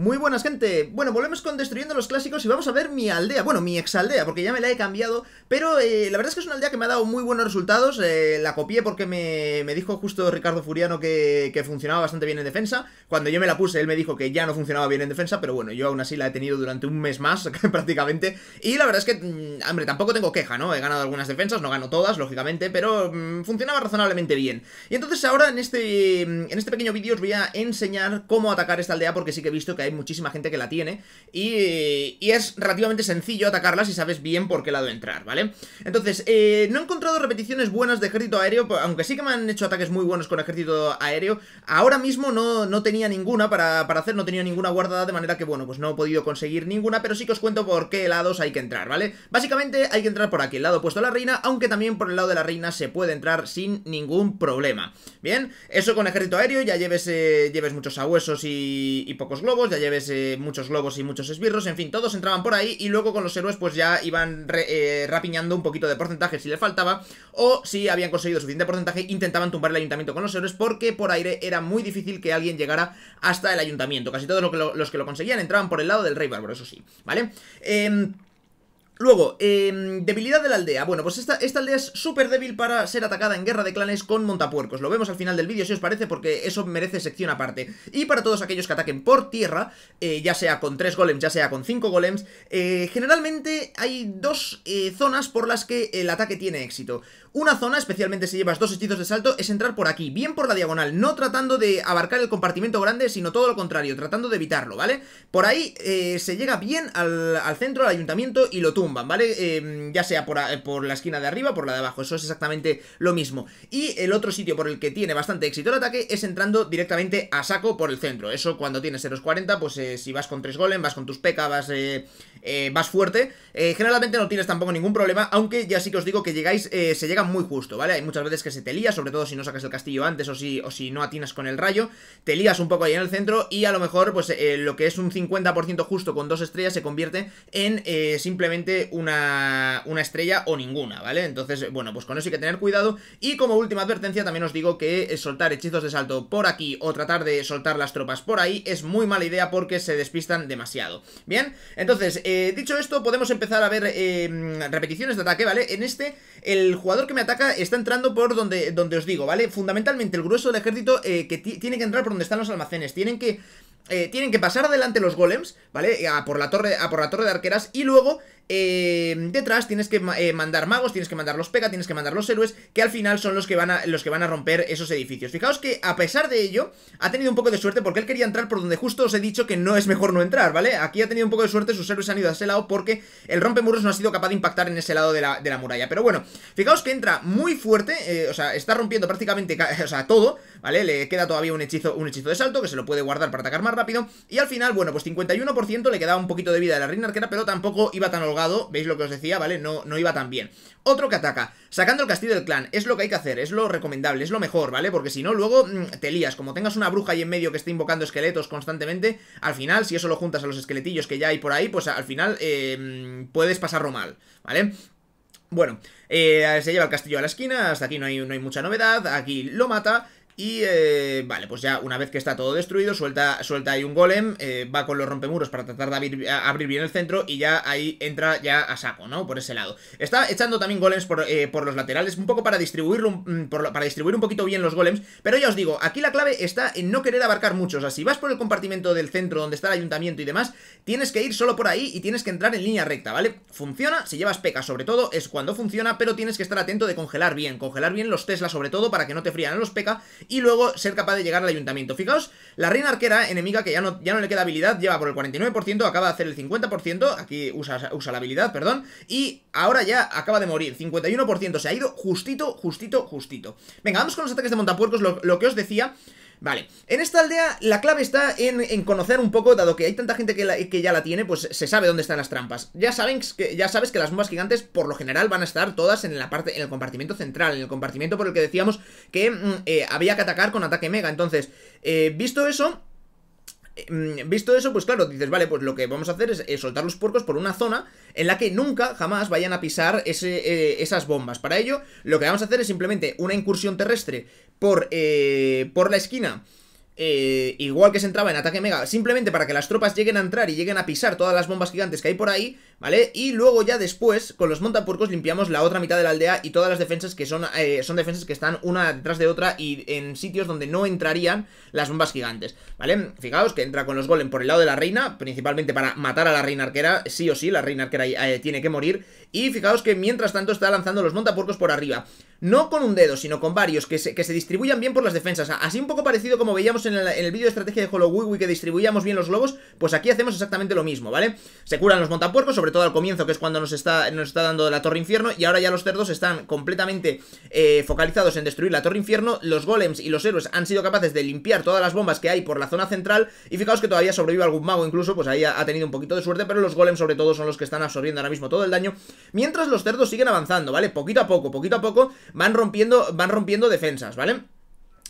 Muy buenas, gente. Bueno, volvemos con Destruyendo los Clásicos y vamos a ver mi aldea. Bueno, mi exaldea, porque ya me la he cambiado. Pero eh, la verdad es que es una aldea que me ha dado muy buenos resultados. Eh, la copié porque me, dijo justo Ricardo Furiano que, funcionaba bastante bien en defensa. Cuando yo me la puse, él me dijo que ya no funcionaba bien en defensa. Pero bueno, yo aún así la he tenido durante un mes más, prácticamente. Y la verdad es que, mm, hombre, tampoco tengo queja, ¿no? He ganado algunas defensas, no gano todas, lógicamente. Pero mm, funcionaba razonablemente bien. Y entonces ahora en este, mm, en este pequeño vídeo os voy a enseñar cómo atacar esta aldea, porque sí que he visto que hay muchísima gente que la tiene y, es relativamente sencillo atacarla si sabes bien por qué lado entrar, ¿vale? Entonces, eh, no he encontrado repeticiones buenas de ejército aéreo, pues, aunque sí que me han hecho ataques muy buenos con ejército aéreo, ahora mismo no, no tenía ninguna para, hacer, no tenía ninguna guardada, de manera que, bueno, pues no he podido conseguir ninguna, pero sí que os cuento por qué lados hay que entrar, ¿vale? Básicamente hay que entrar por aquí, el lado opuesto a la reina, aunque también por el lado de la reina se puede entrar sin ningún problema. Bien, eso con ejército aéreo, ya lleves, eh, lleves muchos sabuesos y, y pocos globos, lleves eh, muchos globos y muchos esbirros, en fin, todos entraban por ahí y luego con los héroes pues ya iban eh, rapiñando un poquito de porcentaje si le faltaba o si habían conseguido suficiente porcentaje intentaban tumbar el ayuntamiento con los héroes porque por aire era muy difícil que alguien llegara hasta el ayuntamiento, casi todos los que lo conseguían entraban por el lado del rey bárbaro, eso sí, ¿vale? Eh... Luego, em, debilidad de la aldea. Bueno, pues esta, esta aldea es súper débil para ser atacada en guerra de clanes con montapuercos. Lo vemos al final del vídeo, si os parece, porque eso merece sección aparte. Y para todos aquellos que ataquen por tierra, eh, ya sea con 3 golems, ya sea con 5 golems, eh, generalmente hay dos eh, zonas por las que el ataque tiene éxito. Una zona, especialmente si llevas dos hechizos de salto, es entrar por aquí, bien por la diagonal, no tratando de abarcar el compartimento grande, sino todo lo contrario, tratando de evitarlo, ¿vale? Por ahí se llega bien al, al centro, al ayuntamiento, y lo tumba. ¿vale? Em, ya sea por, la esquina de arriba o por la de abajo, eso es exactamente lo mismo. Y el otro sitio por el que tiene bastante éxito el ataque es entrando directamente a saco por el centro. Eso cuando tienes 0-40, pues eh, si vas con 3 golem, vas con tus peca, vas, eh, eh vas fuerte, eh, generalmente no tienes tampoco ningún problema, aunque ya sí que os digo que llegáis, se llega muy justo, ¿vale? Hay muchas veces que se te lía, sobre todo si no sacas el castillo antes o si, o si no atinas con el rayo, te lías un poco ahí en el centro y a lo mejor pues lo que es un 50% justo con dos estrellas se convierte en simplemente una, una estrella o ninguna, ¿vale? Entonces, bueno, pues con eso hay que tener cuidado. Y como última advertencia, también os digo que soltar hechizos de salto por aquí o tratar de soltar las tropas por ahí es muy mala idea porque se despistan demasiado. Bien, entonces, eh, dicho esto, podemos empezar a ver eh, repeticiones de ataque, ¿vale? En este, el jugador que me ataca está entrando por donde, donde os digo, ¿vale? Fundamentalmente el grueso del ejército eh, que tiene que entrar por donde están los almacenes, tienen que eh, tienen que pasar adelante los golems, ¿vale? A por la torre, a por la torre de arqueras y luego eh, detrás tienes que eh, mandar magos, tienes que mandar los pega, tienes que mandar los héroes, que al final son los que, van a, los que van a romper esos edificios. Fijaos que a pesar de ello, ha tenido un poco de suerte porque él quería entrar por donde justo os he dicho que no es mejor no entrar, ¿vale? Aquí ha tenido un poco de suerte, sus héroes han ido a ese lado porque el rompemuros no ha sido capaz de impactar en ese lado de la, muralla. Pero bueno, fijaos que entra muy fuerte, o sea, está rompiendo prácticamente, o todo, ¿vale? Le queda todavía un hechizo, un hechizo de salto que se lo puede guardar para atacar más rápido y al final, bueno, pues 51% le quedaba un poquito de vida a la reina arquera, pero tampoco iba tan holgado, veis lo que os decía, ¿vale? No, no iba tan bien. Otro que ataca, sacando el castillo del clan, es lo que hay que hacer, es lo recomendable, es lo mejor, ¿vale? Porque si no, luego mm, te lías, como tengas una bruja ahí en medio que esté invocando esqueletos constantemente, al final, si eso lo juntas a los esqueletillos que ya hay por ahí, pues al final eh, mm, puedes pasarlo mal, ¿vale? Bueno, eh, se lleva el castillo a la esquina, hasta aquí no hay, no hay mucha novedad, aquí lo mata y eh, vale, pues ya una vez que está todo destruido, suelta, suelta ahí un golem, eh, va con los rompemuros para tratar de abrir, bien el centro y ya ahí entra ya a saco, ¿no? Por ese lado. Está echando también golems por, eh, los laterales, un poco para distribuirlo, mm, para distribuir un poquito bien los golems, pero ya os digo, aquí la clave está en no querer abarcar muchos, o sea, si vas por el compartimento del centro donde está el ayuntamiento y demás, tienes que ir solo por ahí y tienes que entrar en línea recta, ¿vale? Funciona, si llevas peca, sobre todo, es cuando funciona, pero tienes que estar atento de congelar bien, congelar bien los Tesla sobre todo para que no te frían los peca y luego ser capaz de llegar al ayuntamiento. Fijaos, la reina arquera, enemiga que ya no, ya no le queda habilidad, lleva por el 49%, acaba de hacer el 50%, aquí usa, usa la habilidad, perdón, y ahora ya acaba de morir, 51%, se ha ido justito, justito, justito. Venga, vamos con los ataques de montapuercos, lo, lo que os decía... Vale, en esta aldea la clave está en, conocer un poco, dado que hay tanta gente que, que, ya la tiene, pues se sabe dónde están las trampas. Ya, que, ya sabes que las bombas gigantes por lo general van a estar todas en la parte, en el compartimiento central, en el compartimiento por el que decíamos que mm, eh, había que atacar con ataque mega. Entonces, eh, visto eso, eh, mm, visto eso, pues claro, dices, vale, pues lo que vamos a hacer es, soltar los puercos por una zona en la que nunca, jamás vayan a pisar ese, esas bombas. Para ello, lo que vamos a hacer es simplemente una incursión terrestre por, eh, por la esquina. Eh, igual que se entraba en ataque mega, simplemente para que las tropas lleguen a entrar y lleguen a pisar todas las bombas gigantes que hay por ahí, ¿vale? Y luego ya después, con los montapurcos, limpiamos la otra mitad de la aldea y todas las defensas que son, eh, son defensas que están una detrás de otra y en sitios donde no entrarían las bombas gigantes, ¿vale? Fijaos que entra con los golem por el lado de la reina, principalmente para matar a la reina arquera, sí o sí, la reina arquera tiene que morir. Y fijaos que mientras tanto está lanzando los montapurcos por arriba no con un dedo, sino con varios, que se, que se distribuyan bien por las defensas. Así un poco parecido como veíamos en el, vídeo de estrategia de wii que distribuíamos bien los globos, pues aquí hacemos exactamente lo mismo, ¿vale? Se curan los montapuercos, sobre todo al comienzo, que es cuando nos está, nos está dando la torre infierno, y ahora ya los cerdos están completamente eh, focalizados en destruir la torre infierno, los golems y los héroes han sido capaces de limpiar todas las bombas que hay por la zona central, y fijaos que todavía sobrevive algún mago incluso, pues ahí ha, ha tenido un poquito de suerte, pero los golems sobre todo son los que están absorbiendo ahora mismo todo el daño, mientras los cerdos siguen avanzando, ¿vale? Poquito a poco, poquito a poco, van rompiendo, van rompiendo defensas, ¿vale?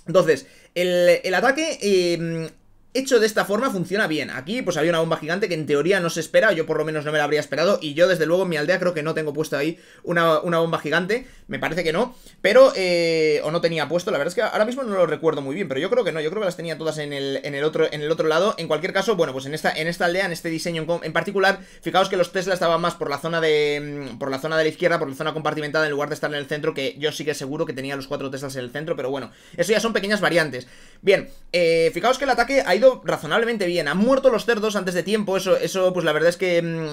Entonces, el, el ataque eh, Hecho de esta forma funciona bien. Aquí pues había una bomba gigante que en teoría no se espera, yo por lo menos no me la habría esperado y yo desde luego en mi aldea creo que no tengo puesto ahí una, bomba gigante, me parece que no, pero eh, o no tenía puesto, la verdad es que ahora mismo no lo recuerdo muy bien, pero yo creo que no, yo creo que las tenía todas en el, en el, otro, en el otro lado. En cualquier caso, bueno, pues en esta, en esta aldea, en este diseño en, particular, fijaos que los Tesla estaban más por la zona de mm, por la zona de la izquierda, por la zona compartimentada en lugar de estar en el centro, que yo sí que seguro que tenía los cuatro Teslas en el centro, pero bueno, eso ya son pequeñas variantes. Bien, eh, fijaos que el ataque ha razonablemente bien. Han muerto los cerdos antes de tiempo, eso, eso pues la verdad es que mm,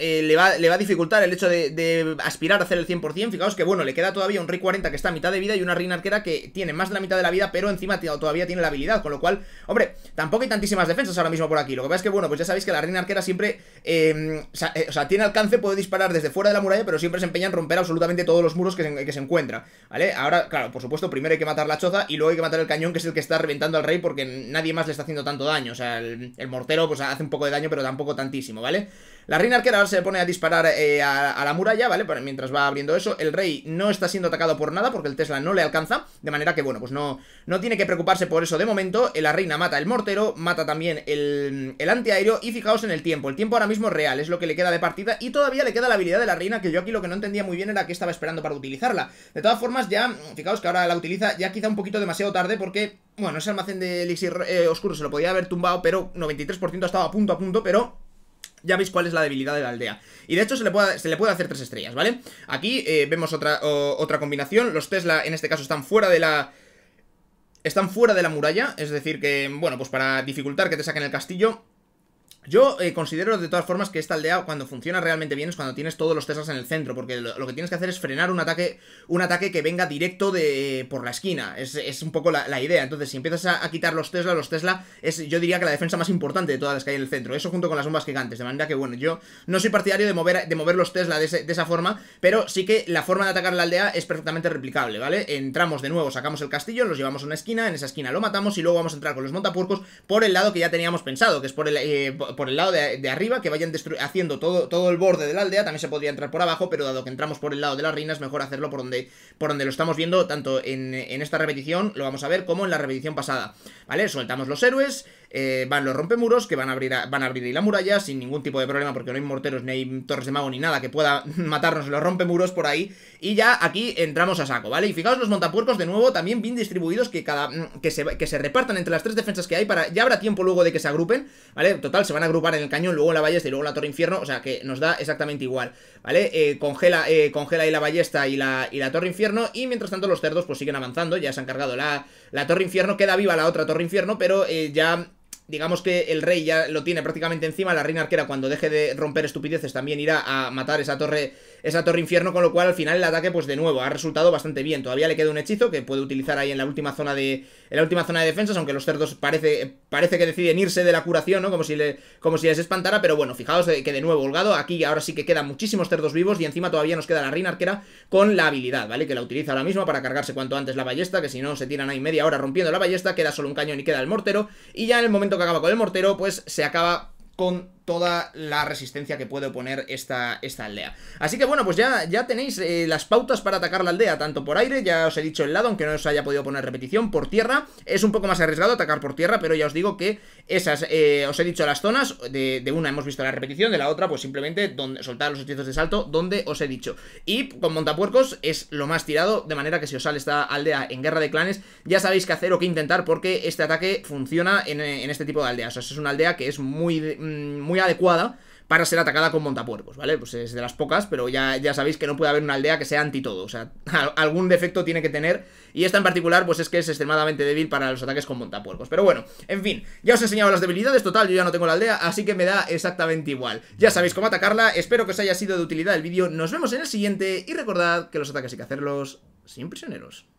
eh, le, va, a dificultar el hecho de, aspirar a hacer el 100%. Fijaos que, bueno, le queda todavía un rey 40 que está a mitad de vida y una reina arquera que tiene más de la mitad de la vida, pero encima todavía tiene la habilidad. Con lo cual, hombre, tampoco hay tantísimas defensas ahora mismo por aquí. Lo que pasa es que, bueno, pues ya sabéis que la reina arquera siempre, em, eh, o, sea, tiene alcance, puede disparar desde fuera de la muralla, pero siempre se empeña en romper absolutamente todos los muros que se, encuentra. ¿Vale? Ahora, claro, por supuesto, primero hay que matar la choza y luego hay que matar el cañón, que es el que está reventando al rey porque nadie más le está haciendo tanto daño. O sea, el, el mortero, pues hace un poco de daño, pero tampoco tantísimo, ¿vale? La reina arquera se pone a disparar eh, a, la muralla, ¿vale? mientras va abriendo eso, el rey no está siendo atacado por nada porque el Tesla no le alcanza, de manera que, bueno, pues no, no tiene que preocuparse por eso de momento. La reina mata el mortero, mata también el, el antiaéreo y fijaos en el tiempo. El tiempo ahora mismo es real, es lo que le queda de partida y todavía le queda la habilidad de la reina, que yo aquí lo que no entendía muy bien era que estaba esperando para utilizarla. De todas formas, ya, fijaos que ahora la utiliza ya quizá un poquito demasiado tarde porque... Bueno, ese almacén de elixir eh, oscuro se lo podía haber tumbado, pero 93% estaba a punto a punto, pero ya veis cuál es la debilidad de la aldea. Y de hecho se le puede, se le puede hacer tres estrellas, ¿vale? Aquí eh, vemos otra, otra combinación, los Tesla en este caso están fuera de la... Están fuera de la muralla, es decir que, bueno, pues para dificultar que te saquen el castillo yo eh, considero de todas formas que esta aldea cuando funciona realmente bien es cuando tienes todos los Teslas en el centro, porque lo, que tienes que hacer es frenar un ataque, un ataque que venga directo de por la esquina. Es, un poco la, idea. Entonces, si empiezas a, quitar los Tesla, los Tesla es yo diría que la defensa más importante de todas las que hay en el centro. Eso junto con las bombas gigantes. De manera que, bueno, yo no soy partidario de mover, de mover los Tesla de, esa forma, pero sí que la forma de atacar la aldea es perfectamente replicable, ¿vale? Entramos de nuevo, sacamos el castillo, los llevamos a una esquina, en esa esquina lo matamos y luego vamos a entrar con los montapurcos por el lado que ya teníamos pensado, que es por el. Eh, por el lado de, arriba, que vayan haciendo todo, todo el borde de la aldea, también se podría entrar por abajo, pero dado que entramos por el lado de las Es mejor hacerlo por donde, por donde lo estamos viendo, tanto en, en esta repetición, lo vamos a ver, como en la repetición pasada, ¿vale? Soltamos los héroes, eh, van los rompemuros, que van a, abrir van a abrir la muralla sin ningún tipo de problema, porque no hay morteros, ni hay torres de mago, ni nada que pueda matarnos los rompemuros por ahí. Y ya aquí entramos a saco, ¿vale? Y fijaos los montapuercos de nuevo, también bien distribuidos, que, cada, mm, que, se, que se repartan entre las tres defensas que hay para... Ya habrá tiempo luego de que se agrupen, ¿vale? Total, se van a agrupar en el cañón, luego en la ballesta y luego en la torre infierno, o sea que nos da exactamente igual, ¿vale? Eh, congela, eh, congela ahí la ballesta y la, y la torre infierno, y mientras tanto los cerdos pues siguen avanzando, ya se han cargado la, la torre infierno, queda viva la otra torre infierno, pero ya digamos que el rey ya lo tiene prácticamente encima, la reina arquera cuando deje de romper estupideces también irá a matar esa torre, esa torre infierno, con lo cual al final el ataque pues de nuevo ha resultado bastante bien, todavía le queda un hechizo que puede utilizar ahí en la última zona de, en la última zona de defensas, aunque los cerdos parece, parece que deciden irse de la curación, ¿no? Como si, le, como si les espantara, pero bueno, fijaos que de nuevo holgado, aquí ahora sí que quedan muchísimos cerdos vivos y encima todavía nos queda la reina arquera con la habilidad, ¿vale? Que la utiliza ahora mismo para cargarse cuanto antes la ballesta, que si no se tiran ahí media hora rompiendo la ballesta, queda solo un cañón y queda el mortero, y ya en el momento que acaba con el mortero, pues se acaba con toda la resistencia que puede oponer esta, esta aldea. Así que bueno, pues ya, ya tenéis eh, las pautas para atacar la aldea, tanto por aire, ya os he dicho el lado, aunque no os haya podido poner repetición, por tierra, es un poco más arriesgado atacar por tierra, pero ya os digo que esas, eh, os he dicho las zonas, de, de, una hemos visto la repetición, de la otra pues simplemente donde, soltar los hechizos de salto donde os he dicho. Y con montapuercos es lo más tirado, de manera que si os sale esta aldea en guerra de clanes, ya sabéis qué hacer o qué intentar, porque este ataque funciona en, este tipo de aldeas, es una aldea que es muy, mm, muy muy adecuada para ser atacada con montapuercos, ¿vale? Pues es de las pocas, pero ya, ya sabéis que no puede haber una aldea que sea anti todo, o sea, algún defecto tiene que tener, y esta en particular, pues es que es extremadamente débil para los ataques con montapuercos. Pero bueno, en fin, ya os he enseñado las debilidades, total, yo ya no tengo la aldea, así que me da exactamente igual. Ya sabéis cómo atacarla, espero que os haya sido de utilidad el vídeo, nos vemos en el siguiente, y recordad que los ataques hay que hacerlos sin prisioneros.